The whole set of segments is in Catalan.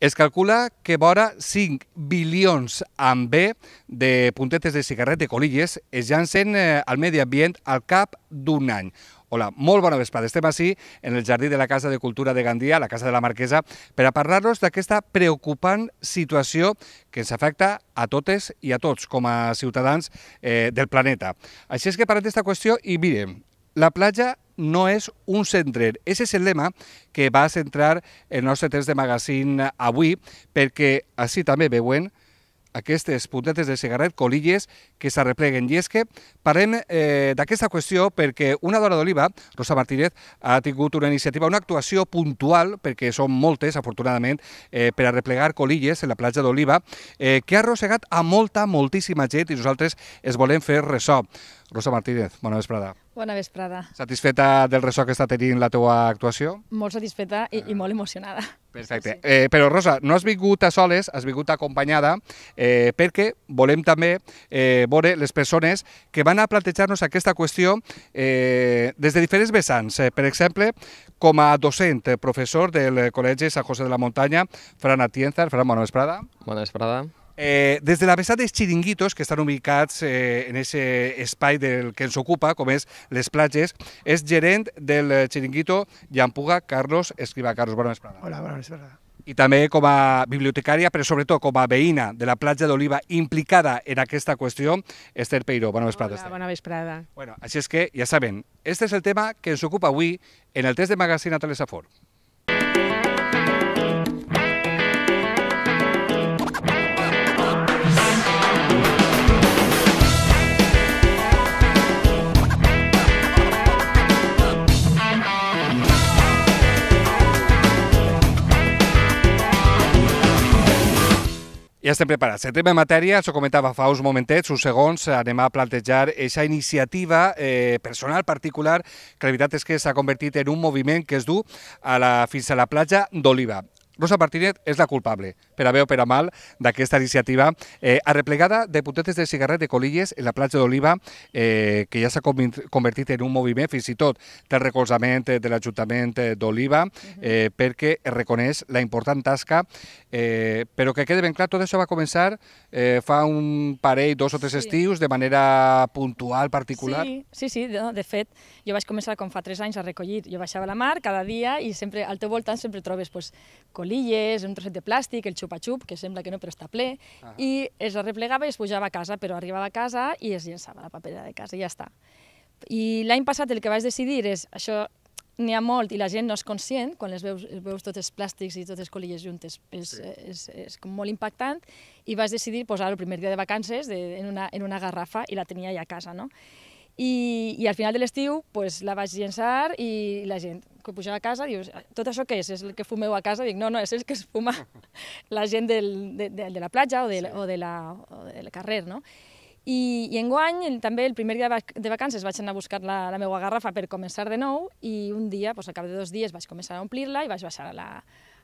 Es calcula que vora 5 bilions amb B de puntetes de cigarret de colilles es llancen eh, al medi ambient al cap d'un any. Hola, molt bona vesprada. Estem així en el jardí de la Casa de Cultura de Gandia, la Casa de la Marquesa, per a parlar-nos d'aquesta preocupant situació que ens afecta a totes i a tots com a ciutadans eh, del planeta. Així és que parlem d'aquesta qüestió i mirem, la platja no és un centre. Aquest és el lema que va centrar el nostre temps de magazín avui, perquè així també veuen aquestes puntetes de cigarret, colilles, que s'arrepleguen. I és que parlem eh, d'aquesta qüestió perquè una dona d'oliva, Rosa Martínez, ha tingut una iniciativa, una actuació puntual, perquè són moltes, afortunadament, eh, per arreplegar colilles en la platja d'Oliva, eh, que ha arrossegat a molta, moltíssima gent i nosaltres es volem fer ressò. Rosa Martínez, bona vesprada. Bona vesprada. Satisfeta del ressò que està tenint la teua actuació? Molt satisfeta i, i ah. molt emocionada. Perfecte. Sí. Eh, però, Rosa, no has vingut a soles, has vingut acompanyada, eh, perquè volem també eh, veure les persones que van a plantejar-nos aquesta qüestió eh, des de diferents vessants. Eh, per exemple, com a docent, eh, professor del Col·legi Sant José de la Muntanya, Fran Atienza. Fran, bona vesprada. Bona vesprada. Eh, des de la vessant dels xiringuitos, que estan ubicats eh, en aquest espai del que ens ocupa, com és les platges, és gerent del xiringuito Llampuga, Carlos Escriba. Carlos, bona vesprada. Hola, bona vesprada. I també com a bibliotecària, però sobretot com a veïna de la platja d'Oliva implicada en aquesta qüestió, Esther Peiró. Bona vesprada, Hola, Esther. bona vesprada. Bueno, així és que, ja saben, este és el tema que ens ocupa avui en el test de magazine a Telesafor. Ja estem preparats. Entrem en matèria, ho comentava fa uns momentets, uns segons, anem a plantejar aquesta iniciativa eh, personal, particular, que la veritat és que s'ha convertit en un moviment que es du a la, fins a la platja d'Oliva. Rosa Martínez és la culpable, per a bé o per a mal, d'aquesta iniciativa eh, arreplegada de puntetes de cigarret de colilles en la platja d'Oliva, eh, que ja s'ha convertit en un moviment, fins i tot del recolzament eh, de l'Ajuntament eh, d'Oliva, eh, perquè reconeix la important tasca, eh, però que quede ben clar, tot això va començar eh, fa un parell, dos o tres sí. estius, de manera puntual, particular. Sí, sí, sí no, de fet, jo vaig començar com fa tres anys a recollir, jo baixava a la mar cada dia i sempre al teu voltant sempre trobes pues, colilles bolilles, un trosset de plàstic, el xupa-xup, que sembla que no, però està ple, -huh. i es arreplegava i es pujava a casa, però arribava a casa i es llençava la papera de casa i ja està. I l'any passat el que vaig decidir és, això n'hi ha molt i la gent no és conscient, quan les veus, les veus tots els plàstics i totes les colilles juntes és, sí. és, és, és molt impactant, i vaig decidir posar el primer dia de vacances de, en, una, en una garrafa i la tenia ja a casa, no? I, i al final de l'estiu pues, la vaig llençar i la gent que pujava a casa dius, ah, tot això què és? És el que fumeu a casa? Dic, no, no, és el que es fuma la gent del, de, de, de la platja o, de, sí. o, de la, o del carrer, no? I, i en guany, també el primer dia de vacances vaig anar a buscar la, la meva garrafa per començar de nou i un dia, pues, al cap de dos dies, vaig començar a omplir-la i vaig baixar a la,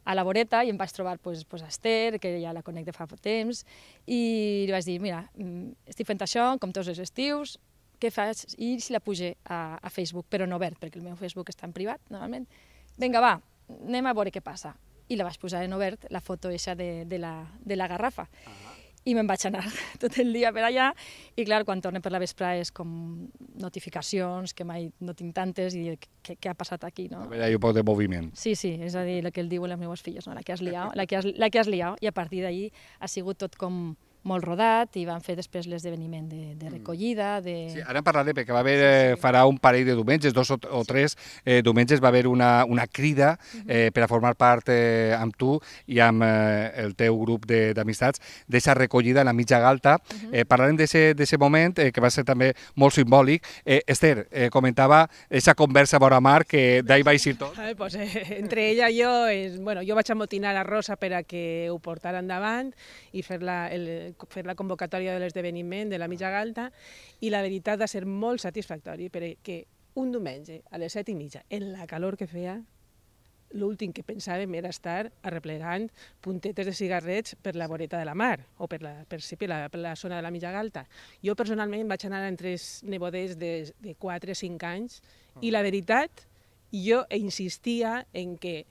a la voreta i em vaig trobar pues, pues, Esther, que ja la conec de fa temps, i li vaig dir, mira, mm, estic fent això, com tots els estius, què fas? I si la puja a, a Facebook, però no obert, perquè el meu Facebook està en privat, normalment. Vinga, va, anem a veure què passa. I la vaig posar en obert, la foto eixa de, de, la, de la garrafa. Uh -huh. I me'n vaig anar tot el dia per allà, i clar, quan torne per la vespre és com notificacions, que mai no tinc tantes, i què, què ha passat aquí, no? Allà hi ha un poc de moviment. Sí, sí, és a dir, el que el diuen les meves filles, no? la que has liat, la que has, la que has liat, i a partir d'ahir ha sigut tot com molt rodat i van fer després l'esdeveniment de, de mm. recollida. De... Sí, ara en parlaré perquè va haver, sí, sí. Eh, farà un parell de diumenges, dos o, o tres eh, diumenges, va haver una, una crida eh, per a formar part eh, amb tu i amb eh, el teu grup d'amistats d'aquesta recollida a la mitja galta. Uh -huh. eh, parlarem d'aquest moment eh, que va ser també molt simbòlic. Eh, Esther, eh, comentava aquesta conversa vora mar que d'ahir vaig ir tot. Eh, pues, eh, entre ella i jo, eh, bueno, jo vaig amotinar a Rosa per a que ho portara endavant i fer la, el, fer la convocatòria de l'esdeveniment de la mitja ah. galta i la veritat va ser molt satisfactori perquè un diumenge a les set i mitja, en la calor que feia, l'últim que pensàvem era estar arreplegant puntetes de cigarrets per la voreta de la mar o per la, per, si, per la, per la zona de la mitja galta. Jo personalment vaig anar amb tres nebodets de, de 4 o 5 anys i la ah. veritat, jo insistia en que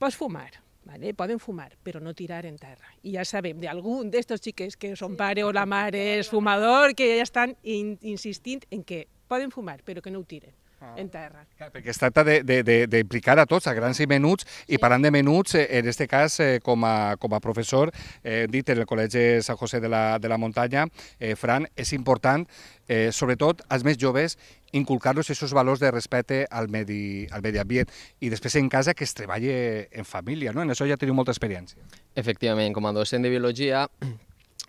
pots fumar, ¿vale? Poden fumar, però no tirar en terra. I ja sabem d'algun d'estos xiquets que són pare o la mare és fumador, que ja estan in insistint en que poden fumar, però que no ho tiren ah. en terra. Clar, perquè es tracta d'implicar a tots, a grans i menuts, sí. i parlant de menuts, eh, en aquest cas, eh, com, a, com a professor, eh, dit en el Col·legi Sant José de la, de la Muntanya, eh, Fran, és important, eh, sobretot als més joves, inculcar-los aquests valors de respecte al medi, al medi ambient i després en casa que es treballi en família, no? En això ja teniu molta experiència. Efectivament, com a docent de Biologia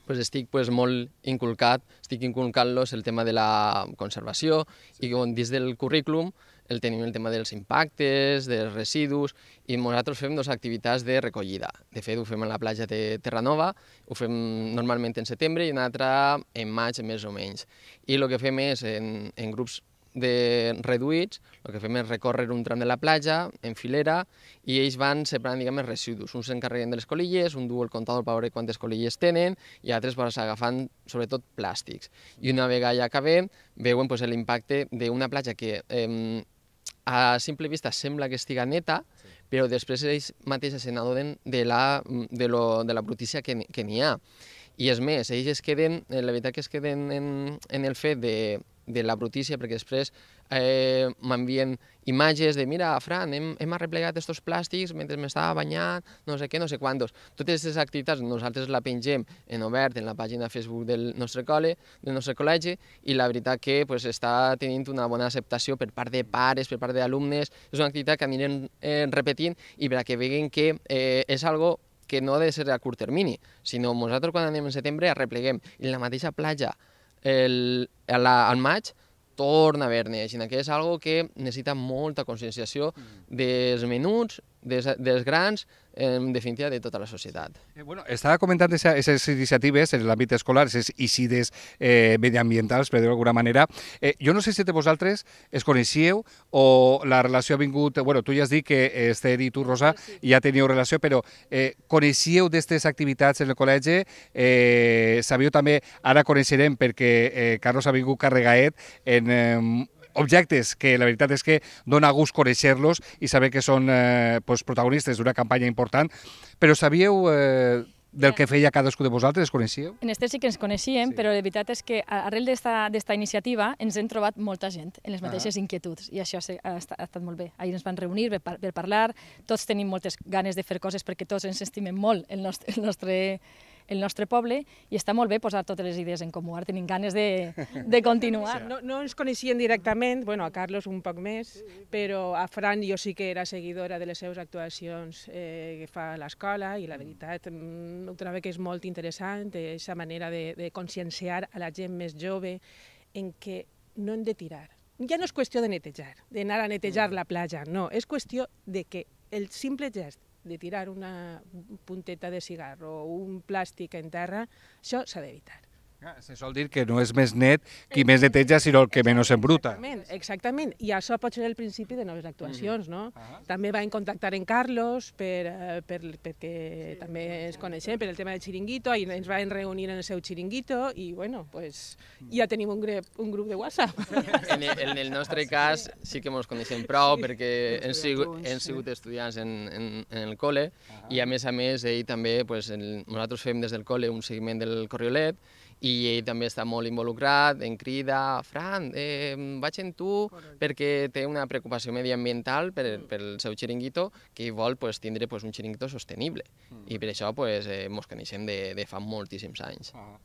pues estic pues, molt inculcat, estic inculcant-los el tema de la conservació sí. i on, dins del currículum el tenim el tema dels impactes, dels residus, i nosaltres fem dues activitats de recollida. De fet, ho fem a la platja de Terranova, ho fem normalment en setembre i una altra en maig, més o menys. I el que fem és, en, en grups de reduïts, el que fem és recórrer un tram de la platja en filera i ells van separant diguem, els residus. Uns s'encarreguen de les colilles, un du el comptador per veure quantes colilles tenen i altres vas agafant sobretot plàstics. I una vegada ja acabem, veuen pues, l'impacte d'una platja que eh, a simple vista sembla que estiga neta, però després ells mateixos se n'adonen de, la, de, lo, de la brutícia que, que n'hi ha. I és més, ells es queden, eh, la veritat que es queden en, en el fet de de la brutícia, perquè després eh, m'envien imatges de mira, Fran, hem, hem arreplegat aquests plàstics mentre m'estava banyant, no sé què, no sé quantos. Totes aquestes activitats nosaltres la pengem en obert en la pàgina Facebook del nostre col·le, del nostre col·legi, i la veritat que pues, està tenint una bona acceptació per part de pares, per part d'alumnes, és una activitat que anirem eh, repetint i perquè veguin que eh, és algo que no ha de ser a curt termini, sinó nosaltres quan anem en setembre arrepleguem i en la mateixa platja el, el, el maig torna a haver-ne. Així que és algo que necessita molta conscienciació mm. dels menuts dels, dels grans, en definitiva, de tota la societat. Eh, bueno, estava comentant aquestes iniciatives en l'àmbit escolar, aquestes isides eh, mediambientals, per dir-ho d'alguna manera. Eh, jo no sé si de vosaltres es coneixíeu o la relació ha vingut... bueno, tu ja has dit que eh, Esther i tu, Rosa, sí. ja teniu relació, però eh, coneixíeu d'aquestes activitats en el col·legi? Eh, sabíeu també, ara coneixerem perquè eh, Carlos ha vingut carregaet en eh, objectes que la veritat és que dona gust conèixer-los i saber que són eh, pues, protagonistes d'una campanya important. Però sabíeu eh, del que feia cadascú de vosaltres, es coneixíeu? En este sí que ens coneixíem, sí. però la veritat és que arrel d'esta iniciativa ens hem trobat molta gent en les mateixes ah. inquietuds i això ha estat, ha estat molt bé. Ahir ens van reunir per, per parlar, tots tenim moltes ganes de fer coses perquè tots ens estimem molt el nostre, el nostre el nostre poble i està molt bé posar totes les idees en comú. Ara tenim ganes de, de continuar. No, no ens coneixien directament, bueno, a Carlos un poc més, però a Fran jo sí que era seguidora de les seves actuacions eh, que fa a l'escola i la veritat mm, ho trobo que és molt interessant, aquesta eh, manera de, de conscienciar a la gent més jove en que no hem de tirar. Ja no és qüestió de netejar, d'anar a netejar mm. la platja, no, és qüestió de que el simple gest de tirar una punteta de cigarro o un plàstic en terra, això s'ha d'evitar. Se sol dir que no és més net qui més neteja, sinó el que menys embruta. Exactament, exactament. I això pot ser el principi de noves actuacions, mm. no? Ah. També vam contactar en Carlos per, eh, per, perquè sí, també ens coneixem per el tema del xiringuito i ens vam reunir en el seu xiringuito i, bueno, pues, mm. ja tenim un, grep, un grup de WhatsApp. En el, en el nostre cas sí que ens coneixem prou sí. perquè hem sigut, hem sigut estudiants en, en, en el col·le ah. i, a més a més, ell també, pues, el, nosaltres fem des del col·le un seguiment del Corriolet i ell també està molt involucrat, en crida, Fran, eh, vaig amb tu Correcte. perquè té una preocupació mediambiental per, mm. pel seu xiringuito, que vol pues, tindre pues, un xiringuito sostenible. Mm. I per això pues, eh, mos coneixem de, de fa moltíssims anys. Ah.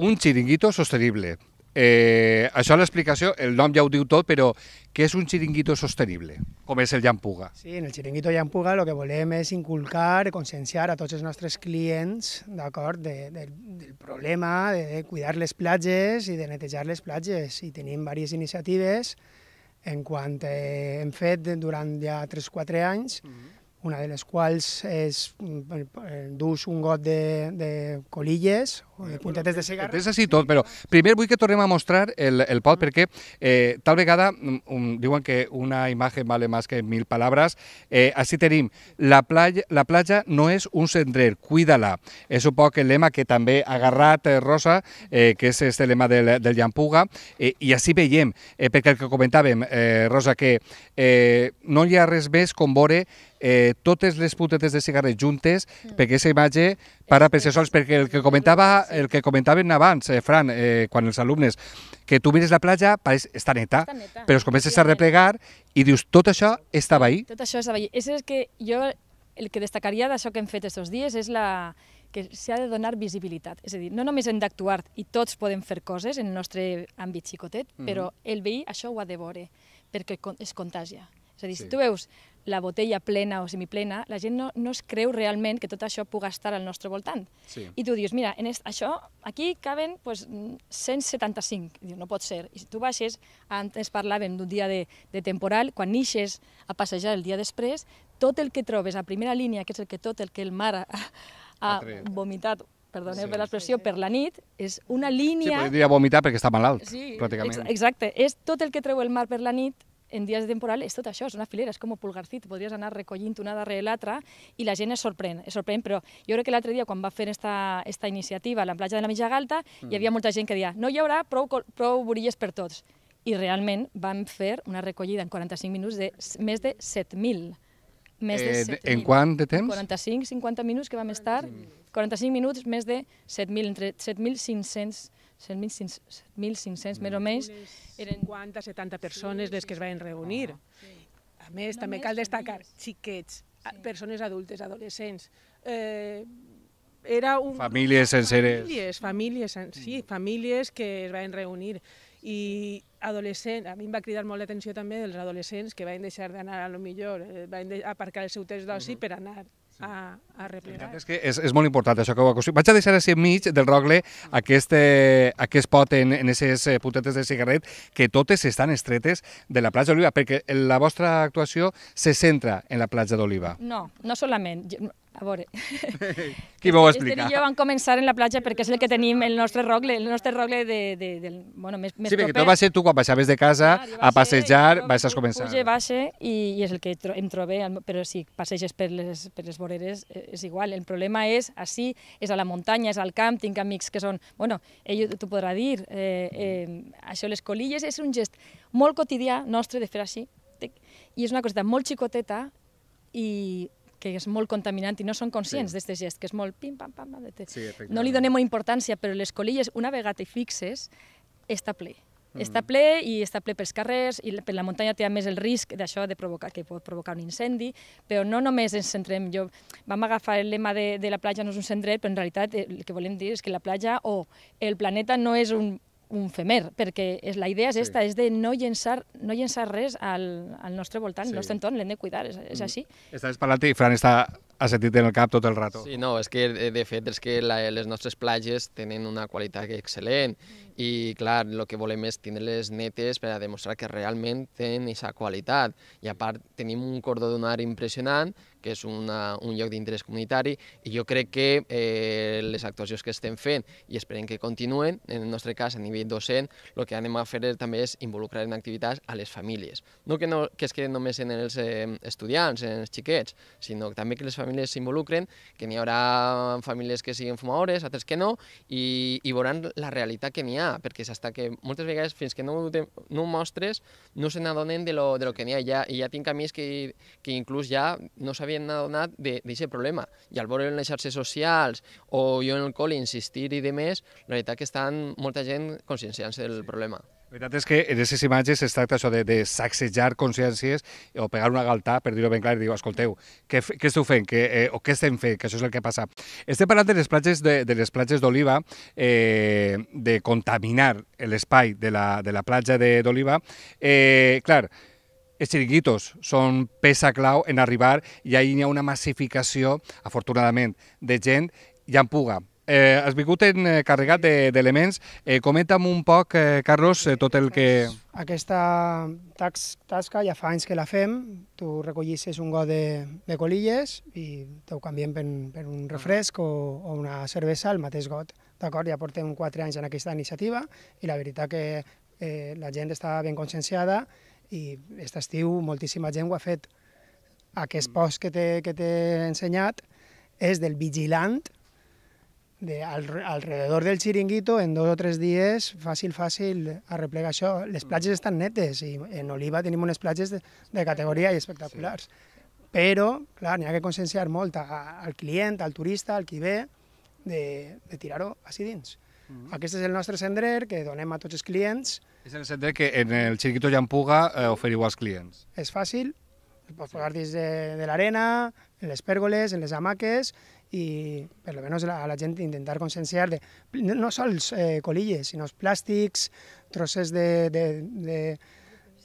Un xiringuito sostenible. Eh, això és l'explicació, el nom ja ho diu tot, però què és un xiringuito sostenible? Com és el Llampuga? Sí, en el xiringuito Llampuga el que volem és inculcar, conscienciar a tots els nostres clients d'acord de, de, del problema de, cuidar les platges i de netejar les platges. I tenim diverses iniciatives en quant eh, hem fet durant ja 3-4 anys, mm -hmm una de les quals és mm, dus un got de, de colilles puntetes de cigar. És sí tot, però primer vull que tornem a mostrar el, el pot perquè eh, tal vegada um, diuen que una imatge vale més que mil paraules. Eh, així tenim, la platja, la platja no és un sendrer, cuida-la. És un poc el lema que també ha agarrat eh, Rosa, eh, que és este lema del, del Llampuga, eh, i així veiem, eh, perquè el que comentàvem, eh, Rosa, que eh, no hi ha res més com veure eh, totes les puntetes de cigarret juntes, mm. perquè aquesta imatge Para Parapecesols, perquè el que, comentava, el que comentaven abans, eh, Fran, eh, quan els alumnes, que tu mires la platja, pareix, està neta, està neta. però es comences a replegar i dius, tot això estava ahí. Tot això estava ahí. És el que jo el que destacaria d'això que hem fet aquests dies és la, que s'ha de donar visibilitat. És a dir, no només hem d'actuar i tots podem fer coses en el nostre àmbit xicotet, mm -hmm. però el veí això ho ha de veure, perquè es contagia. És a dir, sí. si tu veus la botella plena o semiplena, la gent no, no es creu realment que tot això puga estar al nostre voltant. Sí. I tu dius, mira, en est, això, aquí caben pues, 175. I diu, no pot ser. I si tu baixes, antes parlàvem d'un dia de, de temporal, quan nixes a passejar el dia després, tot el que trobes a primera línia, que és el que tot el que el mar ha, ha vomitat perdoneu sí. per l'expressió, per la nit, és una línia... Sí, podria vomitar perquè està malalt, sí, pràcticament. Exacte, és tot el que treu el mar per la nit en dies de temporal és tot això, és una filera, és com un polgarcit, podries anar recollint una darrere l'altra i la gent es sorprèn, es sorprèn, però jo crec que l'altre dia quan va fer esta, esta iniciativa a la platja de la Mitja Galta mm. hi havia mm. molta gent que deia no hi haurà prou, prou borilles per tots i realment vam fer una recollida en 45 minuts de més de 7.000 més de eh, en quant de temps? 45, 50 minuts que vam estar, 45 minuts, més de 7.000, entre 7.500 1.500, més o mm. menys. Eren 50 70 persones les que es van reunir. Ah, a més, també cal destacar xiquets, persones adultes, adolescents, eh, era un... Famílies senceres. Famílies, famílies, sí, mm. famílies que es van reunir. I adolescents, a mi em va cridar molt l'atenció també dels adolescents que van deixar d'anar, a lo millor, eh, van aparcar el seu temps d'oci uh mm-hmm. -huh. per anar a, a replegar. És que és, és molt important això que ho acostum. Vaig a deixar ser mig del rogle aquest, eh, aquest pot en, en aquestes eh, puntetes de cigarret que totes estan estretes de la platja d'Oliva, perquè la vostra actuació se centra en la platja d'Oliva. No, no solament. A veure... Qui m'ho explicar? Esther i jo vam començar en la platja perquè és el que tenim, el nostre rogle, el nostre rogle de, de, del, bueno, més, més sí, proper. Sí, perquè tot va ser tu quan baixaves de casa ah, a passejar, vas a començar. Puja, baixa i, i és el que em trobé, però si passeges per les, per les voreres eh, és igual. El problema és, així, és a la muntanya, és al camp, tinc amics que són... Bueno, ell t'ho podrà dir, eh, mm. eh, això, les colilles, és un gest molt quotidià nostre de fer així, i és una coseta molt xicoteta i que és molt contaminant i no són conscients sí. d'aquest gest, que és molt pim, pam, pam, pam. Sí, no li donem importància, però les colilles, una vegada hi fixes, està ple. Mm. Està ple i està ple pels carrers i per la muntanya té més el risc d'això de provocar que pot provocar un incendi, però no només ens centrem. Jo, vam agafar el lema de, de la platja no és un centret, però en realitat el que volem dir és que la platja o oh, el planeta no és un, un femer, perquè és, la idea és sí. esta, és de no llençar, no llençar res al, al nostre voltant, sí. el nostre entorn, l'hem de cuidar, és, és mm. així. Estaves parlant i Fran està ha sentit en el cap tot el rato. Sí, no, és que eh, de fet és que la, les nostres platges tenen una qualitat excel·lent mm. i clar, el que volem és tenir les netes per a demostrar que realment tenen aquesta qualitat i a part tenim un cordó d'un impressionant que és una, un lloc d'interès comunitari, i jo crec que eh, les actuacions que estem fent, i esperem que continuen, en el nostre cas a nivell docent, el que anem a fer també és involucrar en activitats a les famílies. No que, no, que es queden només en els eh, estudiants, en els xiquets, sinó també que les famílies s'involucren, que n'hi haurà famílies que siguin fumadores, altres que no, i, i veuran la realitat que n'hi ha, perquè s'està que moltes vegades fins que no ho, te, no ho mostres no se n'adonen de, lo, de lo que n'hi ha. Ja, ja tinc amics que, que inclús ja no saben m'havien adonat d'aquest problema. I al veure en les xarxes socials o jo en el col·le insistir i de més, la veritat que estan molta gent conscienciant-se del sí. problema. La veritat és que en aquestes imatges es tracta això de, de sacsejar consciències o pegar una galtà, per dir-ho ben clar, i dir, escolteu, què, què esteu fent? Què, eh, o què estem fent? Que això és el que passa. Estem parlant de les platges de, de les platges d'Oliva, eh, de contaminar l'espai de, la, de la platja d'Oliva. Eh, clar, xiringuitos són peça clau en arribar i ahir hi ha una massificació, afortunadament, de gent ja en puga. Eh, has vingut en, eh, carregat d'elements. De, eh, comenta'm un poc, eh, Carlos, eh, tot el que... Aquesta tasca ja fa anys que la fem. Tu recollisses un got de, de colilles i te ho canviem per, per un refresc o, o una cervesa al mateix got. D'acord? Ja portem quatre anys en aquesta iniciativa i la veritat que eh, la gent està ben conscienciada i aquest estiu moltíssima gent ho ha fet. Aquest mm. post que t'he ensenyat és del vigilant de, al, alrededor del xiringuito, en dos o tres dies, fàcil, fàcil, arreplega això. Les mm. platges estan netes i en Oliva tenim unes platges de, de categoria i espectaculars. Sí. Però, clar, n'hi ha que conscienciar molt a, al client, al turista, al qui ve, de, de tirar-ho així dins. -huh. Aquest és el nostre cendrer que donem a tots els clients. És el sendrer que en el Xiriquito Llampuga eh, oferiu als clients. És fàcil, el pots posar dins de, de l'arena, en les pèrgoles, en les hamaques i per almenys a la gent intentar conscienciar de, no sols eh, colilles, sinó plàstics, trosses de, de, de,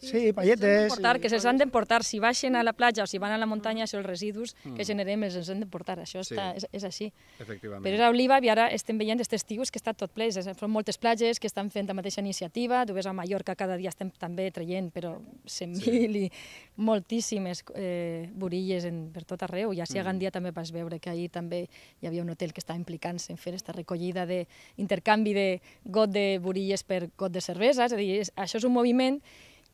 Sí, palletes. Portar, que se'ls han d'emportar. Si baixen a la platja o si van a la muntanya, això mm. els residus mm. que generem els han d'emportar. Això sí. està, és, és així. Efectivament. Però és a Oliva i ara estem veient aquest estiu que està tot ple. Són moltes platges que estan fent la mateixa iniciativa. Tu ves a Mallorca, cada dia estem també traient, però 100.000 sí. i moltíssimes eh, burilles en, per tot arreu. I a mm. Gandia mm. també vas veure que ahir també hi havia un hotel que estava implicant-se en fer aquesta recollida d'intercanvi de, de got de burilles per got de cervesa. És a dir, és, això és un moviment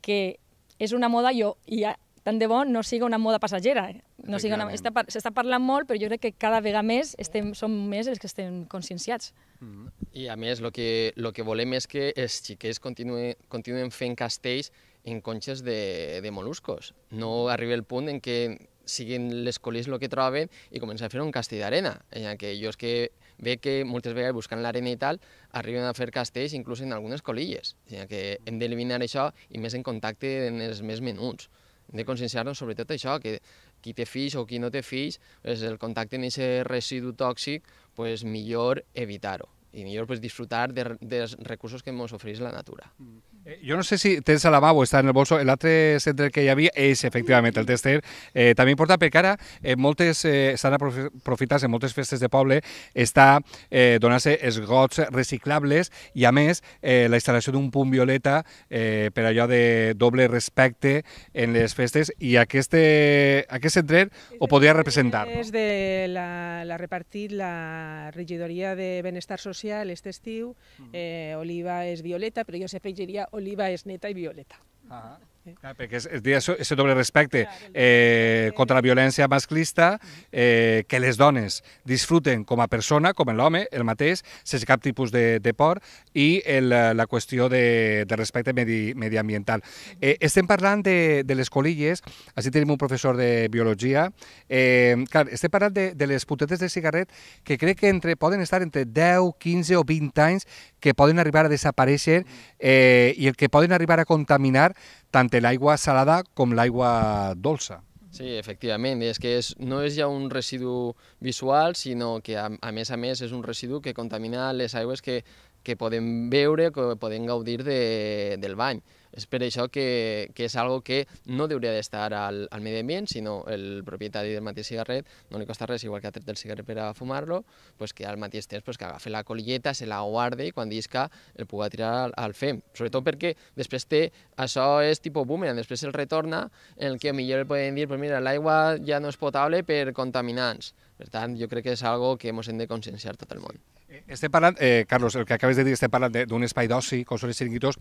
que és una moda jo, i ja, tant de bo no siga una moda passatgera. Eh? No siga una, està, s'està parlant molt, però jo crec que cada vegada més estem, som més els que estem conscienciats. Mm -hmm. I a més, el que, lo que volem és que els xiquets continuen, continuen fent castells en conxes de, de moluscos. No arriba el punt en què siguin les colis el que troben i comencen a fer un castell d'arena, en jo és que ve que moltes vegades buscant l'arena i tal arriben a fer castells inclús en algunes colilles. O sigui que hem d'eliminar això i més en contacte en els més menuts. Hem de conscienciar-nos sobretot això, que qui té fills o qui no té fills, pues el contacte en aquest residu tòxic, pues millor evitar-ho i millor pues, disfrutar de, dels recursos que ens ofereix la natura. Mm. Eh, jo no sé si tens a la mà o està en el bolso, l'altre centre que hi havia és efectivament el tester, eh, també importa perquè ara eh, moltes eh, estan aprofitant en moltes festes de poble, està eh, donant-se esgots reciclables i a més eh, la instal·lació d'un punt violeta eh, per allò de doble respecte en les festes i aquest, eh, aquest centre ho podria representar. És de la, la repartit la regidoria de benestar social social és estiu, eh, oliva és violeta, però jo sempre diria oliva és neta i violeta. Ah Ah, perquè es, es, es, ese doble respecte eh, contra la violència masclista, eh, que les dones disfruten com a persona, com l'home, el mateix, sense cap tipus de, de por, i el, la qüestió de, de respecte medi, mediambiental. Eh, estem parlant de, de les colilles, així tenim un professor de biologia, eh, clar, estem parlant de, de les puntetes de cigarret que crec que entre, poden estar entre 10, 15 o 20 anys que poden arribar a desaparèixer eh, i el que poden arribar a contaminar tant l'aigua salada com l'aigua dolça. Sí, efectivament, és que és, no és ja un residu visual, sinó que a, a més a més és un residu que contamina les aigües que, que podem veure, que podem gaudir de, del bany. És per això que, que és algo que no hauria d'estar al, al medi ambient, sinó el propietari del mateix cigarret no li costa res, igual que ha tret el cigarret per a fumar-lo, pues que al mateix temps pues que agafi la colilleta, se la guarde i quan disca el puga tirar al, al fem. Sobretot perquè després té, això és tipus boomerang, després el retorna, en el que millor el poden dir, pues mira, l'aigua ja no és potable per contaminants. Per tant, jo crec que és algo que ens hem de conscienciar tot el món. Estem parlant, eh, Carlos, el que acabes de dir, estem parlant d'un espai d'oci, els xiringuitos,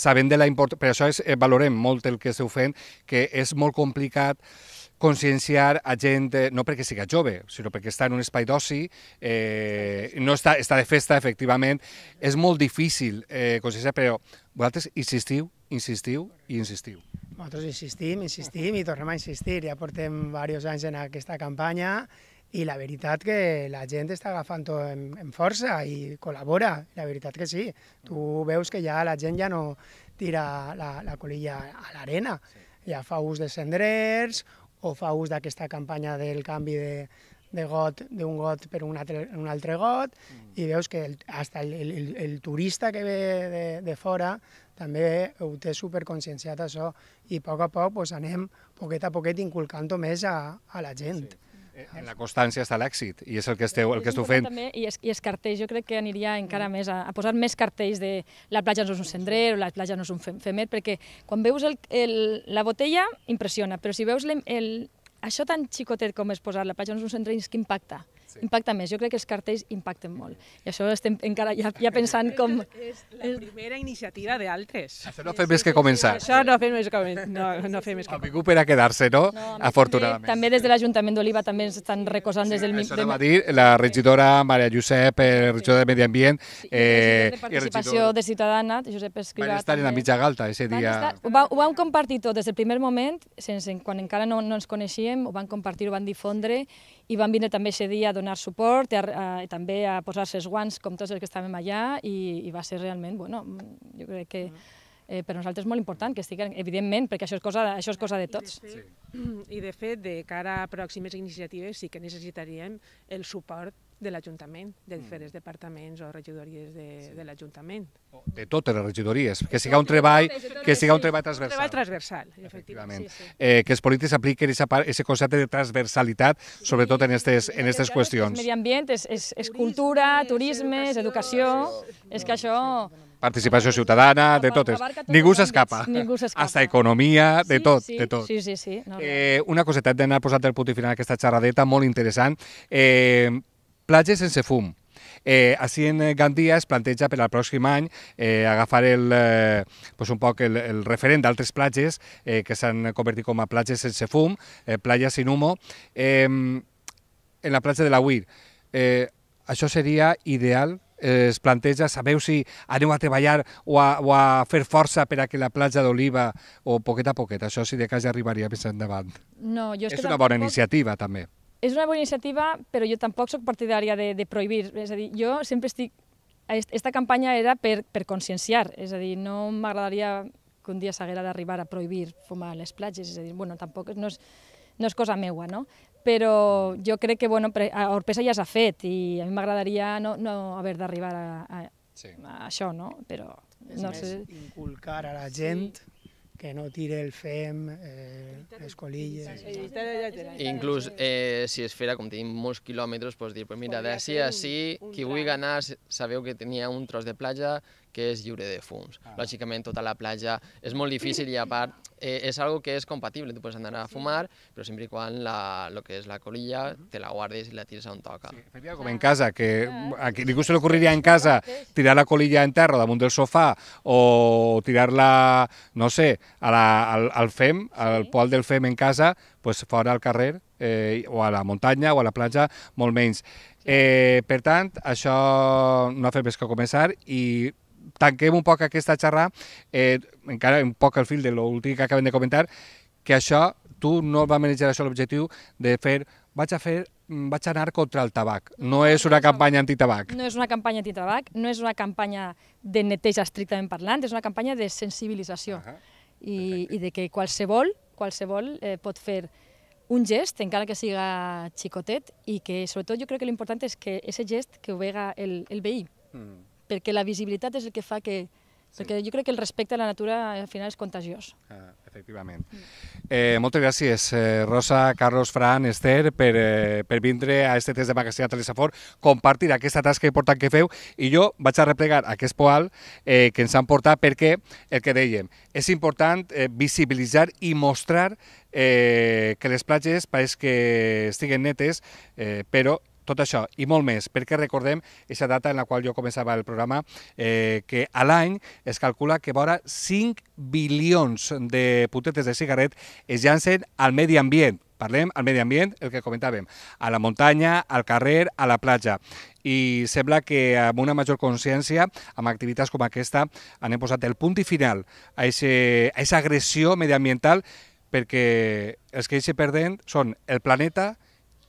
sabent de la importància, per això és, eh, valorem molt el que esteu fent, que és molt complicat conscienciar a gent, eh, no perquè siga jove, sinó perquè està en un espai d'oci, eh, no està, està de festa, efectivament, és molt difícil eh, conscienciar, però vosaltres insistiu, insistiu i insistiu. Nosaltres insistim, insistim i tornem a insistir, ja portem diversos anys en aquesta campanya, i la veritat que la gent està agafant tot en, en força i col·labora, la veritat que sí. Tu veus que ja la gent ja no tira la, la colilla a l'arena, ja fa ús de sendrers o fa ús d'aquesta campanya del canvi de, de got d'un got per un altre, un altre got mm. i veus que el, hasta el, el, el turista que ve de, de fora també ho té superconscienciat això i a poc a poc pues, anem poquet a poquet inculcant-ho més a, a la gent. Sí. En la constància està l'èxit, i és el que esteu, el que esteu fent. També, i, es, I els cartells, jo crec que aniria encara més a, a posar més cartells de la platja no és un cendrer, o la platja no és un femet, perquè quan veus el, el, la botella, impressiona, però si veus el, el, això tan xicotet com és posar la platja no és un cendrer, és que impacta sí. impacta més. Jo crec que els cartells impacten molt. I això estem encara ja, ja pensant com... És la primera iniciativa d'altres. Això no fem més que començar. Això no fem més que, no, no fem més que... Ha vingut per a quedar-se, no? no Afortunadament. També, des de l'Ajuntament d'Oliva també ens estan recosant des del... Això de... va dir, la regidora Maria Josep, regidora de Medi Ambient... Eh, de participació de Ciutadana, Josep Escrivà... Van estar en la mitja galta ese dia. Estar, ho, va, ho vam compartir tot des del primer moment, sense, quan encara no, no ens coneixíem, ho van compartir, ho van difondre i van vindre també aquest dia a donar suport, a, a, també a posar-se els guants com tots els que estàvem allà i, i va ser realment, bueno, jo crec que mm. eh, per nosaltres és molt important que estiguen, evidentment, perquè això és cosa, això és cosa de tots. I de, fet, sí. I de fet, de cara a pròximes iniciatives sí que necessitaríem el suport de l'Ajuntament, de mm. diferents mm. departaments o regidories de, sí. de l'Ajuntament. De totes les regidories, que siga un treball, que siga un treball transversal. Un treball transversal, efectivament. Sí, sí. Eh, que els polítics apliquen aquest concepte de transversalitat, sobretot en aquestes en aquestes qüestions. És medi ambient, és, és, és cultura, turisme, és educació, és que això participació ciutadana, de totes. Ningú s'escapa. Hasta economia, de tot, sí, de tot. Sí, sí, sí. No, eh, una coseta, hem d'anar posant el punt final a aquesta xerradeta, molt interessant. Eh, platges sense fum. Eh, així en eh, Gandia es planteja per al pròxim any eh, agafar el, eh, pues un poc el, el referent d'altres platges eh, que s'han convertit com a platges sense fum, eh, platja sin humo, eh, en la platja de la Huir. Eh, això seria ideal eh, es planteja, sabeu si aneu a treballar o a, o a fer força per a que la platja d'Oliva o poquet a poquet, això si de cas ja arribaria més endavant. No, jo és, és que una bona poc... iniciativa també. És una bona iniciativa, però jo tampoc sóc partidària de, de prohibir. És a dir, jo sempre estic... Aquesta campanya era per, per conscienciar, és a dir, no m'agradaria que un dia s'haguera d'arribar a prohibir fumar a les platges, és a dir, bueno, tampoc no és, no és cosa meua, no? Però jo crec que, bueno, a Orpesa ja s'ha fet i a mi m'agradaria no, no haver d'arribar a, a, sí. a això, no? Però... És no més, sé. inculcar a la gent sí que no tire el fem, eh, les colilles... Inclús eh, si es fera, com tenim molts quilòmetres, pots dir, pues mira, d'ací a ací, qui vull anar, sabeu que tenia un tros de platja, que és lliure de fums. Ah. Lògicament, tota la platja és molt difícil i a part eh, és algo que és compatible. Tu pots anar a fumar, però sempre i quan la, lo que és la colilla te la guardes i la tires on toca. Sí, com en casa, que a ningú se li ocorriria en casa tirar la colilla en terra damunt del sofà o tirar-la, no sé, a la, al, al fem, al sí. pol del fem en casa, pues fora al carrer eh, o a la muntanya o a la platja, molt menys. Eh, per tant, això no ha fet més que començar i tanquem un poc aquesta xerrada, eh, encara un poc el fil de l'últim que acabem de comentar, que això, tu no va manejar això l'objectiu de fer, vaig a fer mm, vaig anar contra el tabac. No és una campanya antitabac. No és una campanya antitabac, no és una campanya de neteja estrictament parlant, és una campanya de sensibilització uh -huh. i, i de que qualsevol, qualsevol eh, pot fer un gest, encara que siga xicotet, i que sobretot jo crec que l'important és que ese gest que ho vega el, el veí. -huh. Mm perquè la visibilitat és el que fa que... Sí. Perquè jo crec que el respecte a la natura al final és contagiós. Ah, efectivament. Eh, moltes gràcies, eh, Rosa, Carlos, Fran, Esther, per, eh, per vindre a este test de magasinat de Telesafor, compartir aquesta tasca important que feu, i jo vaig a replegar aquest poal eh, que ens han portat perquè, el que dèiem, és important eh, visibilitzar i mostrar eh, que les platges pareix que estiguen netes, eh, però tot això i molt més, perquè recordem aquesta data en la qual jo començava el programa, eh, que a l'any es calcula que vora 5 bilions de putetes de cigarret es llancen al medi ambient. Parlem al medi ambient, el que comentàvem, a la muntanya, al carrer, a la platja i sembla que amb una major consciència, amb activitats com aquesta, anem posat el punt i final a aquesta agressió mediambiental perquè els que hi se perden són el planeta,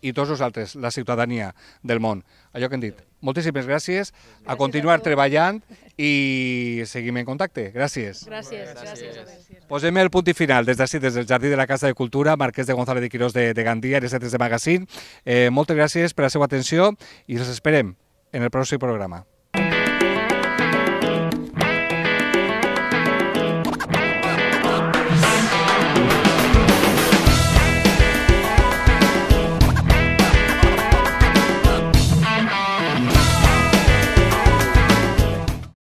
i tots nosaltres, la ciutadania del món. Allò que hem dit. Moltíssimes gràcies, a continuar treballant i seguim en contacte. Gràcies. Gràcies, gràcies. Posem el punt i final des d'ací, des del Jardí de la Casa de Cultura, Marquès de González de Quirós de, de Gandia, en de Magazine. Eh, moltes gràcies per la seva atenció i els esperem en el pròxim programa.